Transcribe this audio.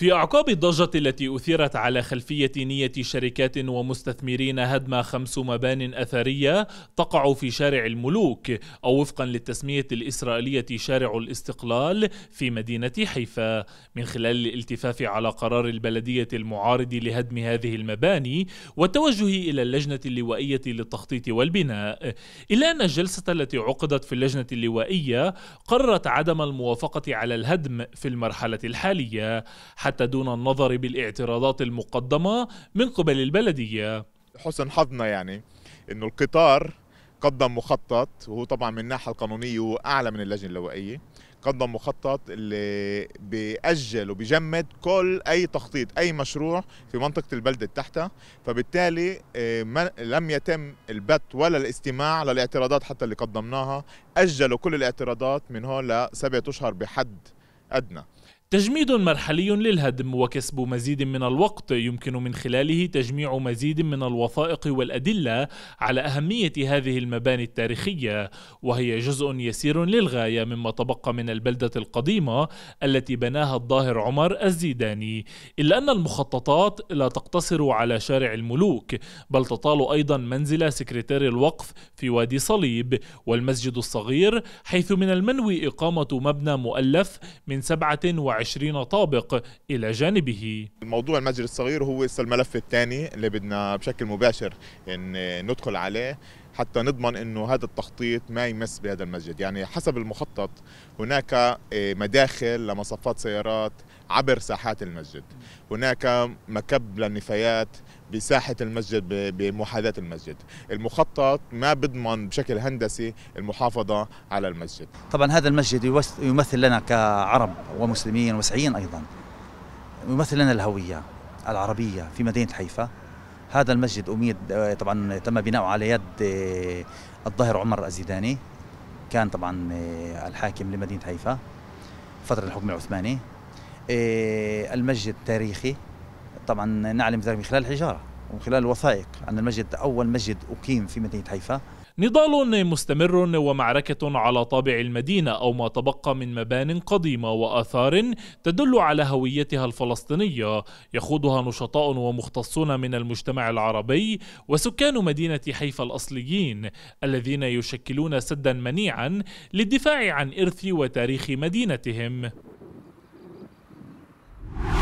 في أعقاب الضجة التي أثيرت على خلفية نية شركات ومستثمرين هدم خمس مبان أثرية تقع في شارع الملوك أو وفقا للتسمية الإسرائيلية شارع الاستقلال في مدينة حيفا من خلال الالتفاف على قرار البلدية المعارض لهدم هذه المباني والتوجه إلى اللجنة اللوائية للتخطيط والبناء إلا أن الجلسة التي عقدت في اللجنة اللوائية قررت عدم الموافقة على الهدم في المرحلة الحالية حتى دون النظر بالاعتراضات المقدمة من قبل البلدية حسن حظنا يعني انه القطار قدم مخطط وهو طبعا من الناحيه القانونيه اعلى من اللجنه اللوائيه قدم مخطط اللي بيأجل وبيجمد كل أي تخطيط أي مشروع في منطقة البلدة تحتها فبالتالي آه، لم يتم البت ولا الاستماع للاعتراضات حتى اللي قدمناها أجلوا كل الاعتراضات من هون لسبعة أشهر بحد أدنى تجميد مرحلي للهدم وكسب مزيد من الوقت يمكن من خلاله تجميع مزيد من الوثائق والادله على اهميه هذه المباني التاريخيه وهي جزء يسير للغايه مما تبقى من البلده القديمه التي بناها الظاهر عمر الزيداني الا ان المخططات لا تقتصر على شارع الملوك بل تطال ايضا منزل سكرتير الوقف في وادي صليب والمسجد الصغير حيث من المنوي اقامه مبنى مؤلف من 27 وعشرين طابق إلى جانبه موضوع المتجر الصغير هو الملف الثاني اللي بدنا بشكل مباشر ندخل عليه حتى نضمن انه هذا التخطيط ما يمس بهذا المسجد يعني حسب المخطط هناك آه، مداخل لمصفات سيارات عبر ساحات المسجد هناك مكب للنفايات بساحة المسجد بمحاذاة المسجد المخطط ما بضمن بشكل هندسي المحافظة على المسجد طبعا هذا المسجد يمثل لنا كعرب ومسلمين وسعيين أيضا يمثل لنا الهوية العربية في مدينة حيفا هذا المسجد أميد آه، طبعا تم بناؤه على يد آه، الظاهر عمر الزيداني كان طبعا آه، الحاكم لمدينة حيفا فترة الحكم العثماني المسجد تاريخي طبعا نعلم ذلك من خلال الحجارة ومن خلال الوثائق أن المسجد أول مسجد أقيم في مدينة حيفا نضال مستمر ومعركة على طابع المدينة أو ما تبقى من مبان قديمة وآثار تدل على هويتها الفلسطينية يخوضها نشطاء ومختصون من المجتمع العربي وسكان مدينة حيفا الأصليين الذين يشكلون سدا منيعا للدفاع عن إرث وتاريخ مدينتهم